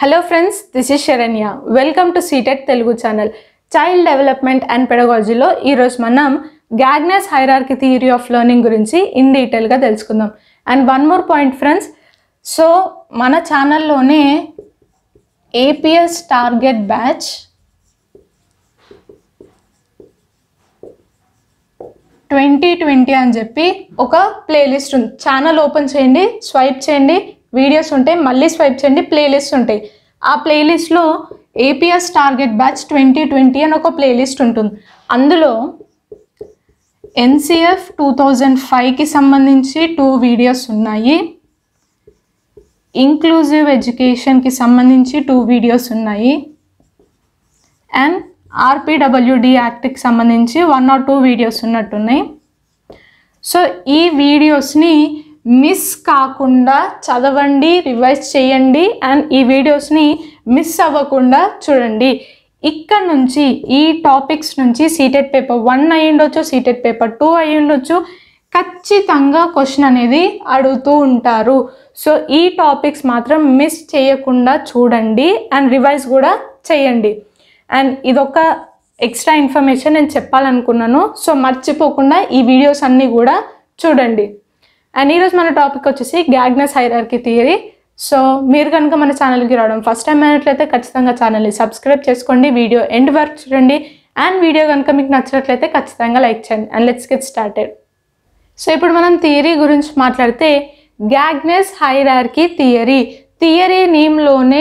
hello friends this is Saranya welcome to CTET Telugu channel child development and పెడగాలజీలో ఈరోజు మనం Gagne's hierarchy theory of learning గురించి in డీటెయిల్గా తెలుసుకుందాం and one more point friends so మన ఛానల్లోనే APS target batch twenty twenty అని చెప్పి ఒక ప్లేలిస్ట్ ఉంది ఛానల్ ఓపెన్ చేయండి స్వైప్ చేయండి వీడియోస్ ఉంటాయి మళ్ళీ స్వైప్ చేయండి ప్లేలిస్ట్ ఉంటాయి ఆ ప్లేలిస్ట్లో APS target batch twenty twenty అని ఒక ప్లేలిస్ట్ ఉంటుంది అందులో ఎన్సిఎఫ్ టూ థౌజండ్ ఫైవ్కి సంబంధించి టూ వీడియోస్ ఉన్నాయి ఇంక్లూజివ్ ఎడ్యుకేషన్కి సంబంధించి టూ వీడియోస్ ఉన్నాయి అండ్ ఆర్పిడబ్ల్యూడి యాక్ట్కి సంబంధించి వన్ ఆర్ టూ వీడియోస్ ఉన్నట్టున్నాయి సో ఈ వీడియోస్ని మిస్ కాకుండా చదవండి రివైజ్ చేయండి అండ్ ఈ వీడియోస్ని మిస్ అవ్వకుండా చూడండి ఇక్కడ నుంచి ఈ టాపిక్స్ నుంచి సీటెడ్ పేపర్ వన్ అయ్యి ఉండొచ్చు సీటెడ్ పేపర్ టూ అయ్యి ఉండొచ్చు ఖచ్చితంగా క్వశ్చన్ అనేది అడుగుతూ ఉంటారు సో ఈ టాపిక్స్ మాత్రం మిస్ చేయకుండా చూడండి అండ్ రివైజ్ కూడా చేయండి అండ్ ఇదొక ఎక్స్ట్రా ఇన్ఫర్మేషన్ నేను చెప్పాలనుకున్నాను సో మర్చిపోకుండా ఈ వీడియోస్ అన్నీ కూడా చూడండి అండ్ ఈరోజు మన టాపిక్ వచ్చేసి గ్యాగ్నస్ హైరార్కి థియరీ సో మీరు కనుక మన ఛానల్కి రావడం ఫస్ట్ టైం అయినట్లయితే ఖచ్చితంగా ఛానల్ని సబ్స్క్రైబ్ చేసుకోండి వీడియో ఎండ్ వరకు చూడండి అండ్ వీడియో కనుక మీకు నచ్చినట్లయితే ఖచ్చితంగా లైక్ చేయండి and let's get started so ఇప్పుడు మనం థియరీ గురించి మాట్లాడితే గ్యాగ్నెస్ హైరార్కి థియరీ థియరీ నేమ్లోనే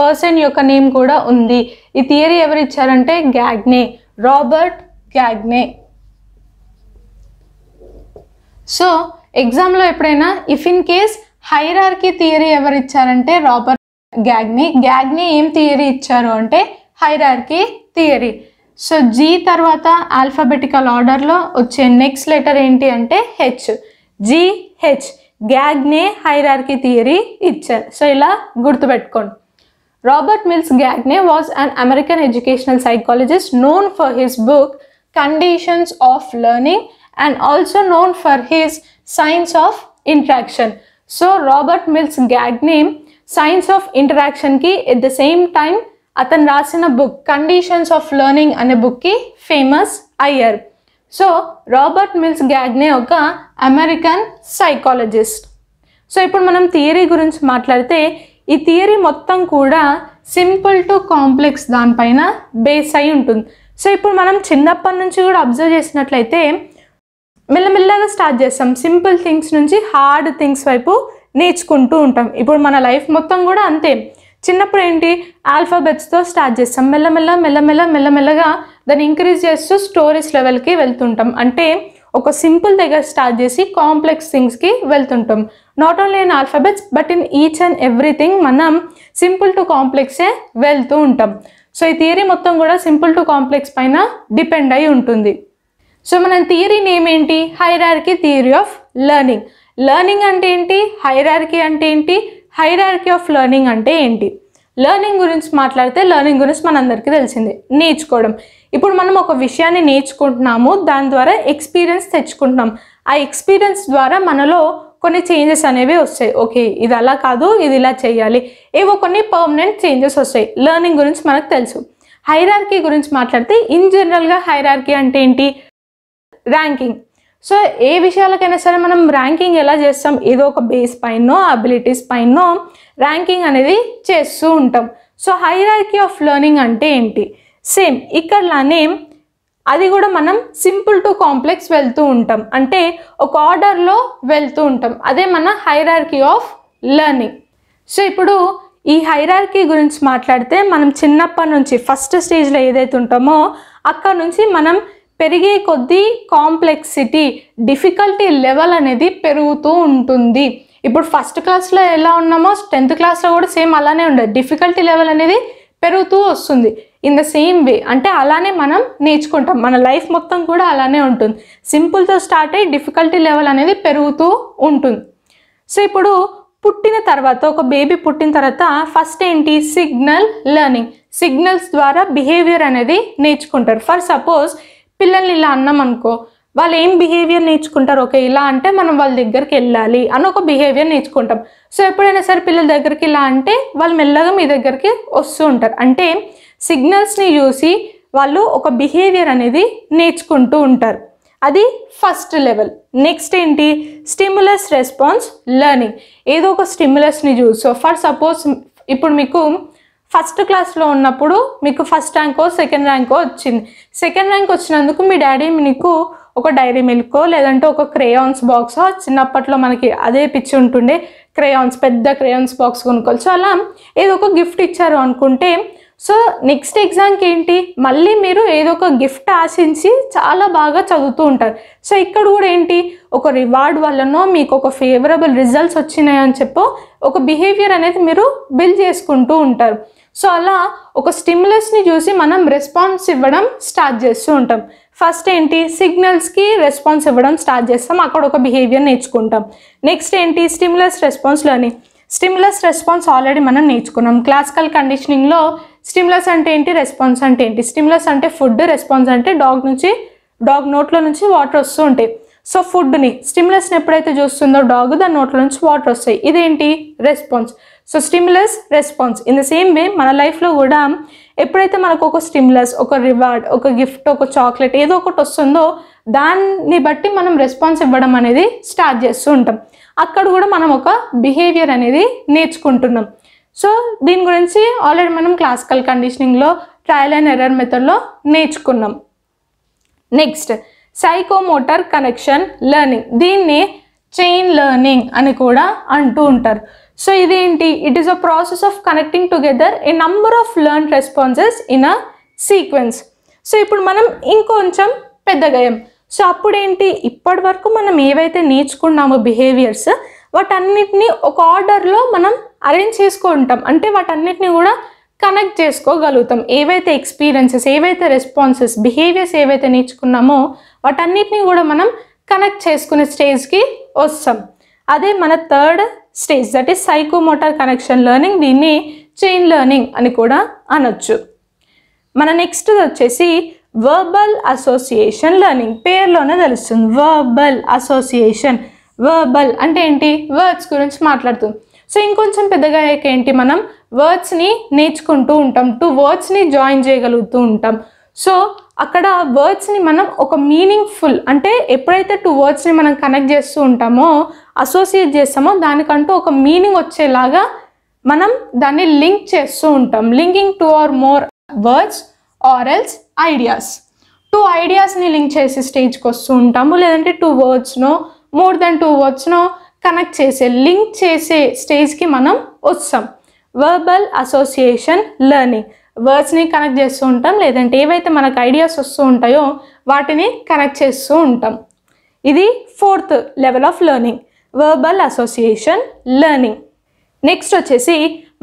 పర్సన్ యొక్క నేమ్ కూడా ఉంది ఈ థియరీ ఎవరు ఇచ్చారంటే గ్యాగ్నే రాబర్ట్ గ్యాగ్నే సో ఎగ్జామ్లో ఎప్పుడైనా if in case hierarchy theory ఎవరు ఇచ్చారంటే రాబర్ట్ గ్యాగ్ని గ్యాగ్ని ఏం థియరీ ఇచ్చారు అంటే హైరార్కీ థియరీ సో జీ తర్వాత ఆల్ఫాబెటికల్ ఆర్డర్లో వచ్చే నెక్స్ట్ లెటర్ ఏంటి అంటే H G H Gagne hierarchy theory ఇచ్చారు సో ఇలా గుర్తుపెట్టుకోండి Robert Mills Gagne was an American educational psychologist known for his book conditions of learning and also known for his science of interaction so Robert Mills Gagne name science of ఇంటరాక్షన్కి at the same time అతను రాసిన book conditions of learning అనే బుక్కి famous అయ్యారు so Robert Mills Gagne ఒక American psychologist so ఇప్పుడు మనం theory గురించి మాట్లాడితే ఈ థియరీ మొత్తం కూడా సింపుల్ టు కాంప్లెక్స్ దానిపైన బేస్ అయి ఉంటుంది సో ఇప్పుడు మనం చిన్నప్పటి నుంచి కూడా అబ్జర్వ్ చేసినట్లయితే మెల్లమెల్లగా స్టార్ట్ చేస్తాం సింపుల్ థింగ్స్ నుంచి హార్డ్ థింగ్స్ వైపు నేర్చుకుంటూ ఉంటాం ఇప్పుడు మన లైఫ్ మొత్తం కూడా అంతే చిన్నప్పుడు ఏంటి ఆల్ఫాబెట్స్తో స్టార్ట్ చేస్తాం మెల్లమెల్ల మెల్లమెల్ల మెల్లమెల్లగా దాన్ని ఇంక్రీజ్ చేస్తూ స్టోరీస్ లెవెల్కి వెళ్తుంటాం అంటే ఒక సింపుల్ దగ్గర స్టార్ట్ చేసి కాంప్లెక్స్ థింగ్స్కి వెళ్తుంటాం not only in alphabets but in each and everything మనం సింపుల్ టు కాంప్లెక్సే వెళ్తూ ఉంటాం సో ఈ థియరీ మొత్తం కూడా సింపుల్ టు కాంప్లెక్స్ పైన డిపెండ్ అయి ఉంటుంది సో మనం థియరీ నేమ్ ఏంటి hierarchy theory of learning learning అంటే ఏంటి హైరార్కీ అంటే ఏంటి హైరార్కీ ఆఫ్ లెర్నింగ్ అంటే ఏంటి లెర్నింగ్ గురించి మాట్లాడితే లర్నింగ్ గురించి మనందరికీ తెలిసిందే నేర్చుకోవడం ఇప్పుడు మనం ఒక విషయాన్ని నేర్చుకుంటున్నాము దాని ద్వారా ఎక్స్పీరియన్స్ తెచ్చుకుంటున్నాం ఆ ఎక్స్పీరియన్స్ ద్వారా మనలో కొన్ని చేంజెస్ అనేవి వస్తాయి ఓకే ఇది అలా కాదు ఇది ఇలా చేయాలి ఏవో కొన్ని పర్మనెంట్ చేంజెస్ వస్తాయి లెర్నింగ్ గురించి మనకు తెలుసు హైరార్కీ గురించి మాట్లాడితే ఇన్ జనరల్గా హైరార్కీ అంటే ఏంటి ర్యాంకింగ్ సో ఏ విషయాలకైనా సరే మనం ర్యాంకింగ్ ఎలా చేస్తాం ఏదో ఒక బేస్ పైనో అబిలిటీస్ పైనో ర్యాంకింగ్ అనేది చేస్తూ ఉంటాం సో హైరార్కీ ఆఫ్ లెర్నింగ్ అంటే ఏంటి సేమ్ ఇక్కడలానే అది కూడా మనం సింపుల్ టు కాంప్లెక్స్ వెళ్తూ ఉంటాం అంటే ఒక ఆర్డర్లో వెళ్తూ ఉంటాం అదే మన హైరార్కీ ఆఫ్ లెర్నింగ్ సో ఇప్పుడు ఈ హైరార్కీ గురించి మాట్లాడితే మనం చిన్నప్పటి నుంచి ఫస్ట్ స్టేజ్లో ఏదైతే ఉంటామో అక్కడ నుంచి మనం పెరిగే కొద్దీ కాంప్లెక్సిటీ డిఫికల్టీ లెవెల్ అనేది పెరుగుతూ ఉంటుంది ఇప్పుడు ఫస్ట్ క్లాస్లో ఎలా ఉన్నామో టెన్త్ క్లాస్లో కూడా సేమ్ అలానే ఉండదు డిఫికల్టీ లెవెల్ అనేది పెరుగుతూ వస్తుంది ఇన్ ద సేమ్ వే అంటే అలానే మనం నేర్చుకుంటాం మన లైఫ్ మొత్తం కూడా అలానే ఉంటుంది సింపుల్తో స్టార్ట్ అయ్యి డిఫికల్టీ లెవెల్ అనేది పెరుగుతూ ఉంటుంది సో ఇప్పుడు పుట్టిన తర్వాత ఒక బేబీ పుట్టిన తర్వాత ఫస్ట్ ఏంటి సిగ్నల్ లెర్నింగ్ సిగ్నల్స్ ద్వారా బిహేవియర్ అనేది నేర్చుకుంటారు ఫర్ సపోజ్ పిల్లల్ని ఇలా అన్నాం అనుకో వాళ్ళు ఏం బిహేవియర్ నేర్చుకుంటారు ఓకే ఇలా అంటే మనం వాళ్ళ దగ్గరికి వెళ్ళాలి అని ఒక బిహేవియర్ నేర్చుకుంటాం సో ఎప్పుడైనా సరే పిల్లల దగ్గరికి ఇలా అంటే వాళ్ళు మెల్లగా మీ దగ్గరికి వస్తూ ఉంటారు అంటే సిగ్నల్స్ని చూసి వాళ్ళు ఒక బిహేవియర్ అనేది నేర్చుకుంటూ ఉంటారు అది ఫస్ట్ లెవెల్ నెక్స్ట్ ఏంటి స్టిమ్యులస్ రెస్పాన్స్ లెర్నింగ్ ఏదో ఒక స్టిమ్యులస్ని చూసి సో ఫర్ సపోజ్ ఇప్పుడు మీకు ఫస్ట్ క్లాస్లో ఉన్నప్పుడు మీకు ఫస్ట్ ర్యాంకో సెకండ్ ర్యాంకో వచ్చింది సెకండ్ ర్యాంక్ వచ్చినందుకు మీ డాడీ మీకు ఒక డైరీ మిల్కో లేదంటే ఒక క్రేయాన్స్ బాక్స్ చిన్నప్పట్లో మనకి అదే పిచ్చి ఉంటుండే క్రేయాన్స్ పెద్ద క్రేయాన్స్ బాక్స్ కొనుక్కోవచ్చు అలా ఏదో ఒక గిఫ్ట్ ఇచ్చారు అనుకుంటే సో నెక్స్ట్ ఎగ్జామ్కి ఏంటి మళ్ళీ మీరు ఏదో ఒక గిఫ్ట్ ఆశించి చాలా బాగా చదువుతూ ఉంటారు సో ఇక్కడ కూడా ఏంటి ఒక రివార్డ్ వల్లనో మీకు ఒక ఫేవరబుల్ రిజల్ట్స్ వచ్చినాయని చెప్పో ఒక బిహేవియర్ అనేది మీరు బిల్డ్ చేసుకుంటూ ఉంటారు సో అలా ఒక స్టిమ్యులస్ని చూసి మనం రెస్పాన్స్ ఇవ్వడం స్టార్ట్ చేస్తూ ఉంటాం ఫస్ట్ ఏంటి సిగ్నల్స్కి రెస్పాన్స్ ఇవ్వడం స్టార్ట్ చేస్తాం అక్కడ ఒక బిహేవియర్ నేర్చుకుంటాం నెక్స్ట్ ఏంటి stimulus response learning stimulus response already మనం నేర్చుకున్నాం క్లాసికల్ కండిషనింగ్లో స్టిమ్యులస్ అంటే ఏంటి రెస్పాన్స్ అంటే ఏంటి స్టిమ్యులస్ అంటే ఫుడ్ రెస్పాన్స్ అంటే డాగ్ నుంచి డాగ్ నోట్లో నుంచి వాటర్ వస్తూ ఉంటాయి సో ఫుడ్ని స్టిమ్యులస్ని ఎప్పుడైతే చూస్తుందో డాగ్ దాని నోట్లో నుంచి వాటర్ వస్తాయి ఇదేంటి response so stimulus response in the same way మన లైఫ్లో కూడా ఎప్పుడైతే మనకు ఒక స్టిమ్యులస్ ఒక రివార్డ్ ఒక గిఫ్ట్ ఒక చాక్లెట్ ఏదో ఒకటి వస్తుందో దాన్ని బట్టి మనం రెస్పాన్స్ ఇవ్వడం అనేది స్టార్ట్ చేస్తూ ఉంటాం అక్కడ కూడా మనం ఒక బిహేవియర్ అనేది నేర్చుకుంటున్నాం సో దీని గురించి ఆల్రెడీ మనం క్లాసికల్ కండిషనింగ్లో ట్రయల్ అండ్ ఎర్రర్ మెథడ్లో నేర్చుకున్నాం నెక్స్ట్ సైకోమోటర్ కనెక్షన్ లెర్నింగ్ దీన్ని చైన్ లెర్నింగ్ అని కూడా అంటూ ఉంటారు సో ఇదేంటి it is a process of connecting together a number of learn responses in a sequence so ఇప్పుడు మనం ఇంకొంచెం గయం సో అప్పుడేంటి ఇప్పటి వరకు మనం ఏవైతే నేర్చుకున్నామో బిహేవియర్స్ వాటన్నిటిని ఒక ఆర్డర్లో మనం అరేంజ్ చేసుకుంటాం అంటే వాటన్నిటిని కూడా కనెక్ట్ చేసుకోగలుగుతాం ఏవైతే ఎక్స్పీరియన్సెస్ ఏవైతే రెస్పాన్సెస్ బిహేవియర్స్ ఏవైతే నేర్చుకున్నామో వాటన్నిటిని కూడా మనం కనెక్ట్ చేసుకునే స్టేజ్కి వస్తాం అదే మన third stage that is psychomotor connection learning దీన్ని చైన్ లెర్నింగ్ అని కూడా అనొచ్చు మన నెక్స్ట్ వచ్చేసి వర్బల్ అసోసియేషన్ లెర్నింగ్ పేర్లోనే తెలుస్తుంది వర్బల్ అసోసియేషన్ వర్బల్ అంటే ఏంటి వర్డ్స్ గురించి మాట్లాడుతుంది సో ఇంకొంచెం పెద్దగా ఏంటి మనం వర్డ్స్ని నేర్చుకుంటూ ఉంటాం టూ వర్డ్స్ని జాయిన్ చేయగలుగుతూ ఉంటాం సో అక్కడ వర్డ్స్ని మనం ఒక మీనింగ్ఫుల్ అంటే ఎప్పుడైతే టూ వర్డ్స్ని మనం కనెక్ట్ చేస్తూ ఉంటామో అసోసియేట్ చేస్తామో దానికంటూ ఒక మీనింగ్ వచ్చేలాగా మనం దాన్ని లింక్ చేస్తూ ఉంటాం linking two or more words or else ideas two ఐడియాస్ని లింక్ చేసే స్టేజ్కి వస్తూ ఉంటాము లేదంటే టూ వర్డ్స్నో మోర్ దెన్ టూ వర్డ్స్నో కనెక్ట్ చేసే లింక్ చేసే స్టేజ్కి మనం వస్తాం వర్బల్ అసోసియేషన్ లెర్నింగ్ వర్డ్స్ని కనెక్ట్ చేస్తూ ఉంటాం లేదంటే ఏవైతే మనకు ఐడియాస్ వస్తూ ఉంటాయో వాటిని కనెక్ట్ చేస్తూ ఉంటాం ఇది fourth level of learning verbal association learning next వచ్చేసి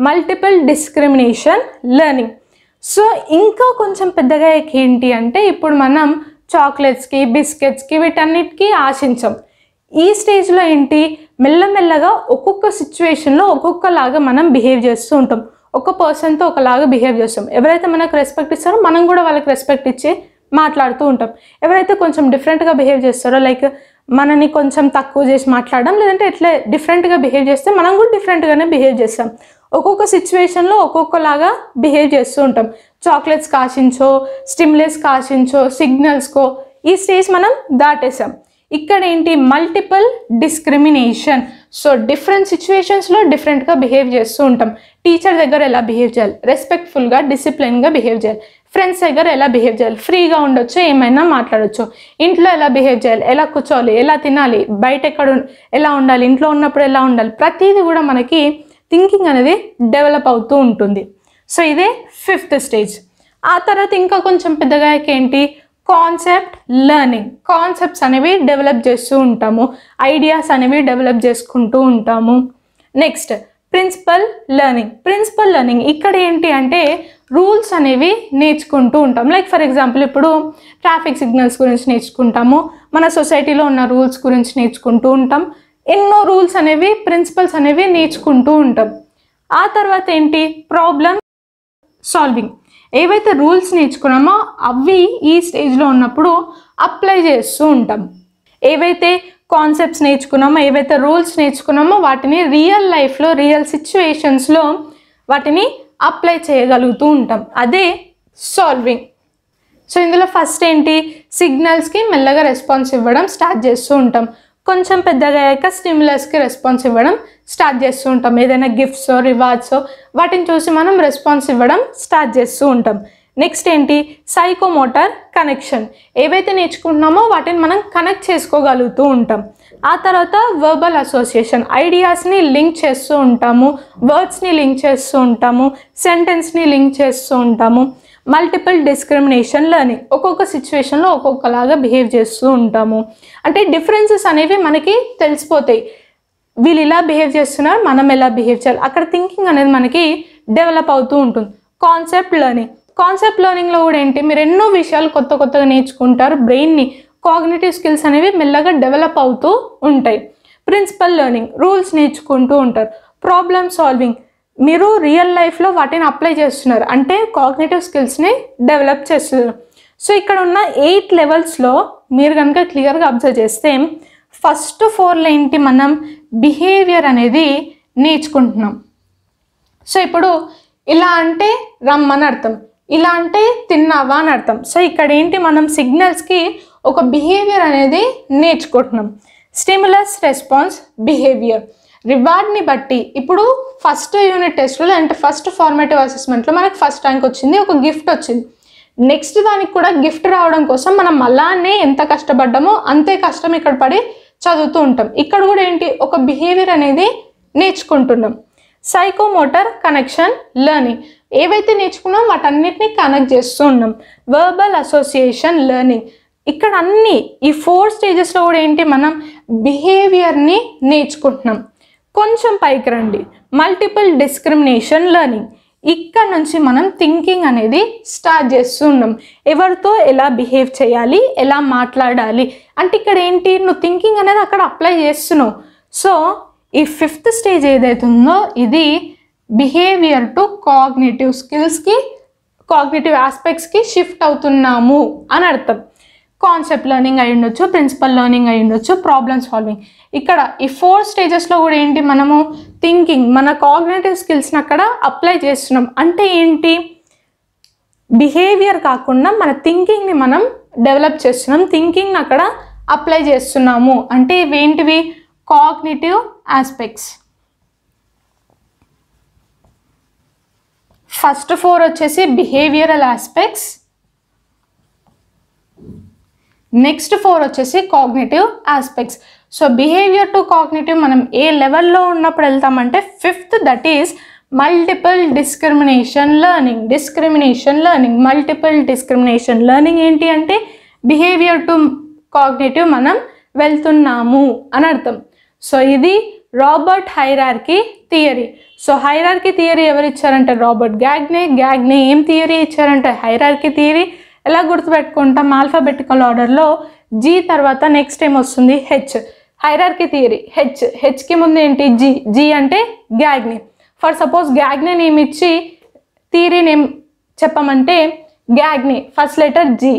మల్టిపుల్ డిస్క్రిమినేషన్ లెర్నింగ్ సో ఇంకా కొంచెం పెద్దగా ఏంటి అంటే ఇప్పుడు మనం చాక్లెట్స్కి బిస్కెట్స్కి వీటన్నిటికీ ఆశించం ఈ స్టేజ్లో ఏంటి మెల్లమెల్లగా ఒక్కొక్క సిచ్యువేషన్లో ఒక్కొక్కలాగా మనం బిహేవ్ చేస్తూ ఉంటాం ఒక పర్సన్తో ఒకలాగా బిహేవ్ చేస్తాం ఎవరైతే మనకు రెస్పెక్ట్ ఇస్తారో మనం కూడా వాళ్ళకి రెస్పెక్ట్ ఇచ్చి మాట్లాడుతూ ఉంటాం ఎవరైతే కొంచెం డిఫరెంట్గా బిహేవ్ చేస్తారో లైక్ మనని కొంచెం తక్కువ చేసి మాట్లాడడం లేదంటే ఎట్లా డిఫరెంట్గా బిహేవ్ చేస్తే మనం కూడా డిఫరెంట్గానే బిహేవ్ చేస్తాం ఒక్కొక్క సిచ్యువేషన్లో ఒక్కొక్కలాగా బిహేవ్ చేస్తూ ఉంటాం చాక్లెట్స్ కాసించో స్టిమ్లెస్ కాసించో సిగ్నల్స్కో ఈ స్టేజ్ మనం దాటేసాం ఇక్కడ ఏంటి మల్టిపుల్ డిస్క్రిమినేషన్ సో డిఫరెంట్ సిచ్యువేషన్స్లో డిఫరెంట్గా బిహేవ్ చేస్తూ ఉంటాం టీచర్ దగ్గర ఎలా బిహేవ్ చేయాలి రెస్పెక్ట్ఫుల్గా డిసిప్లిన్గా బిహేవ్ చేయాలి ఫ్రెండ్స్ దగ్గర ఎలా బిహేవ్ చేయాలి ఫ్రీగా ఉండొచ్చు ఏమైనా మాట్లాడచ్చు ఇంట్లో ఎలా బిహేవ్ చేయాలి ఎలా కూర్చోవాలి ఎలా తినాలి బయట ఎక్కడ ఎలా ఉండాలి ఇంట్లో ఉన్నప్పుడు ఎలా ఉండాలి ప్రతిదీ కూడా మనకి థింకింగ్ అనేది డెవలప్ అవుతూ ఉంటుంది సో ఇదే ఫిఫ్త్ స్టేజ్ ఆ తర్వాత ఇంకా కొంచెం పెద్దగా ఏంటి కాన్సెప్ట్ లెర్నింగ్ కాన్సెప్ట్స్ అనేవి డెవలప్ చేస్తూ ఉంటాము ఐడియాస్ అనేవి డెవలప్ చేసుకుంటూ ఉంటాము next principle learning principle learning ఇక్కడ ఏంటి అంటే రూల్స్ అనేవి నేర్చుకుంటూ ఉంటాం లైక్ ఫర్ ఎగ్జాంపుల్ ఇప్పుడు ట్రాఫిక్ సిగ్నల్స్ గురించి నేర్చుకుంటాము మన సొసైటీలో ఉన్న రూల్స్ గురించి నేర్చుకుంటూ ఉంటాం ఎన్నో రూల్స్ అనేవి ప్రిన్సిపల్స్ అనేవి నేర్చుకుంటూ ఉంటాం ఆ తర్వాత ఏంటి ప్రాబ్లమ్ సాల్వింగ్ ఏవైతే రూల్స్ నేర్చుకున్నామో అవి ఈ స్టేజ్లో ఉన్నప్పుడు అప్లై చేస్తూ ఉంటాం ఏవైతే కాన్సెప్ట్స్ నేర్చుకున్నామో ఏవైతే రూల్స్ నేర్చుకున్నామో వాటిని రియల్ లైఫ్లో రియల్ సిచ్యువేషన్స్లో వాటిని అప్లై చేయగలుగుతూ ఉంటాం అదే సాల్వింగ్ సో ఇందులో ఫస్ట్ ఏంటి సిగ్నల్స్కి మెల్లగా రెస్పాన్స్ ఇవ్వడం స్టార్ట్ చేస్తూ ఉంటాం కొంచెం పెద్దగా అయ్యాక స్టిమ్యులస్కి రెస్పాన్స్ ఇవ్వడం స్టార్ట్ చేస్తూ ఉంటాం ఏదైనా గిఫ్ట్స్ రివార్డ్స్ వాటిని చూసి మనం రెస్పాన్స్ ఇవ్వడం స్టార్ట్ చేస్తూ ఉంటాం నెక్స్ట్ ఏంటి సైకోమోటర్ కనెక్షన్ ఏవైతే నేర్చుకుంటున్నామో వాటిని మనం కనెక్ట్ చేసుకోగలుగుతూ ఉంటాం ఆ తర్వాత వర్బల్ అసోసియేషన్ ఐడియాస్ని లింక్ చేస్తూ ఉంటాము వర్డ్స్ని లింక్ చేస్తూ ఉంటాము సెంటెన్స్ని లింక్ చేస్తూ ఉంటాము మల్టిపుల్ డిస్క్రిమినేషన్ అని ఒక్కొక్క సిచ్యువేషన్లో ఒక్కొక్కలాగా బిహేవ్ చేస్తూ ఉంటాము అంటే డిఫరెన్సెస్ అనేవి మనకి తెలిసిపోతాయి వీళ్ళు ఇలా బిహేవ్ చేస్తున్నారు మనం ఎలా బిహేవ్ చేయాలి అక్కడ థింకింగ్ అనేది మనకి డెవలప్ అవుతూ ఉంటుంది కాన్సెప్ట్ లెర్నింగ్ కాన్సెప్ట్ లెర్నింగ్లో కూడా ఏంటి మీరు ఎన్నో విషయాలు కొత్త కొత్తగా నేర్చుకుంటారు బ్రెయిన్ని కాగ్నేటివ్ స్కిల్స్ అనేవి మెల్లగా డెవలప్ అవుతూ ఉంటాయి ప్రిన్సిపల్ లెర్నింగ్ రూల్స్ నేర్చుకుంటూ ఉంటారు ప్రాబ్లమ్ సాల్వింగ్ మీరు రియల్ లైఫ్లో వాటిని అప్లై చేస్తున్నారు అంటే కాగ్నేటివ్ స్కిల్స్ని డెవలప్ చేస్తున్నారు సో ఇక్కడ ఉన్న ఎయిట్ లెవెల్స్లో మీరు కనుక క్లియర్గా అబ్జర్వ్ చేస్తే ఫస్ట్ ఫోర్లో ఏంటి మనం బిహేవియర్ అనేది నేర్చుకుంటున్నాం సో ఇప్పుడు ఇలా అంటే రమ్మని అర్థం ఇలా అంటే తిన్నావా అని అర్థం సో ఇక్కడ ఏంటి మనం సిగ్నల్స్కి ఒక బిహేవియర్ అనేది నేర్చుకుంటున్నాం స్టిమ్యులస్ రెస్పాన్స్ బిహేవియర్ రివార్డ్ని బట్టి ఇప్పుడు ఫస్ట్ యూనిట్ టెస్ట్లో లేదంటే ఫస్ట్ ఫార్మేటివ్ అసెస్మెంట్లో మనకు ఫస్ట్ ర్యాంక్ వచ్చింది ఒక గిఫ్ట్ వచ్చింది నెక్స్ట్ దానికి కూడా గిఫ్ట్ రావడం కోసం మనం అలానే ఎంత కష్టపడ్డామో అంతే కష్టం ఇక్కడ పడి చదువుతూ ఉంటాం ఇక్కడ కూడా ఏంటి ఒక బిహేవియర్ అనేది నేర్చుకుంటున్నాం సైకోమోటర్ కనెక్షన్ లెర్నింగ్ ఏవైతే నేర్చుకున్నాం వాటన్నిటిని కనెక్ట్ చేస్తూ ఉన్నాం వర్బల్ అసోసియేషన్ లెర్నింగ్ ఇక్కడ అన్నీ ఈ ఫోర్ స్టేజెస్లో కూడా ఏంటి మనం బిహేవియర్ని నేర్చుకుంటున్నాం కొంచెం పైకి రండి మల్టిపుల్ డిస్క్రిమినేషన్ లెర్నింగ్ ఇక్కడ నుంచి మనం థింకింగ్ అనేది స్టార్ట్ చేస్తున్నాం ఎవరితో ఎలా బిహేవ్ చేయాలి ఎలా మాట్లాడాలి అంటే ఇక్కడ ఏంటి నువ్వు థింకింగ్ అనేది అక్కడ అప్లై చేస్తున్నావు సో ఈ ఫిఫ్త్ స్టేజ్ ఏదైతుందో ఇది బిహేవియర్ టు కాగ్నేటివ్ స్కిల్స్కి కాగ్నేటివ్ ఆస్పెక్ట్స్కి షిఫ్ట్ అవుతున్నాము అని అర్థం కాన్సెప్ట్ లెర్నింగ్ అయి ఉండొచ్చు ప్రిన్సిపల్ లెర్నింగ్ అయి ఉండొచ్చు ప్రాబ్లమ్ సాల్వింగ్ ఇక్కడ ఈ ఫోర్ స్టేజెస్లో కూడా ఏంటి మనము థింకింగ్ మన కాగ్నేటివ్ స్కిల్స్ని అక్కడ అప్లై చేస్తున్నాం అంటే ఏంటి బిహేవియర్ కాకుండా మన థింకింగ్ని మనం డెవలప్ చేస్తున్నాం థింకింగ్ని అక్కడ అప్లై చేస్తున్నాము అంటే ఇవేంటివి కాగ్నేటివ్ ఆస్పెక్ట్స్ ఫస్ట్ ఫోర్ వచ్చేసి బిహేవియరల్ ఆస్పెక్ట్స్ నెక్స్ట్ ఫోర్ వచ్చేసి cognitive aspects so behaviour to cognitive మనం ఏ లెవెల్లో ఉన్నప్పుడు వెళ్తామంటే fifth that is multiple discrimination learning discrimination learning multiple discrimination learning ఏంటి అంటే బిహేవియర్ టు కాగ్నేటివ్ మనం వెళ్తున్నాము అని అర్థం సో ఇది Robert hierarchy theory so hierarchy theory ఎవరు ఇచ్చారంటే రాబర్ట్ గ్యాగ్నే గ్యాగ్నే ఏం థియరీ ఇచ్చారంటే హైరార్కీ థియరీ ఎలా గుర్తుపెట్టుకుంటాం ఆల్ఫాబెటికల్ ఆర్డర్లో జీ తర్వాత నెక్స్ట్ ఏం వస్తుంది హెచ్ హైరార్కి థియరీ హెచ్ హెచ్కి ముందు ఏంటి జీ జీ అంటే Gagne for suppose Gagne name ఇచ్చి థియరీ నేమ్ చెప్పమంటే Gagne first letter G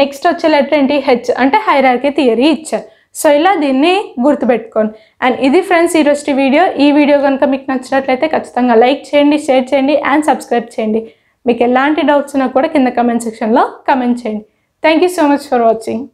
next వచ్చే లెటర్ ఏంటి హెచ్ అంటే హైరార్కి థియరీ ఇచ్చారు సో ఇలా దీన్ని గుర్తుపెట్టుకోండి అండ్ ఇది ఫ్రెండ్స్ ఈరోజు వీడియో ఈ వీడియో కనుక మీకు నచ్చినట్లయితే ఖచ్చితంగా లైక్ చేయండి షేర్ చేయండి అండ్ సబ్స్క్రైబ్ చేయండి మీకు ఎలాంటి డౌట్స్ ఉన్నా కూడా కింద కమెంట్ సెక్షన్లో కమెంట్ చేయండి thank so much for watching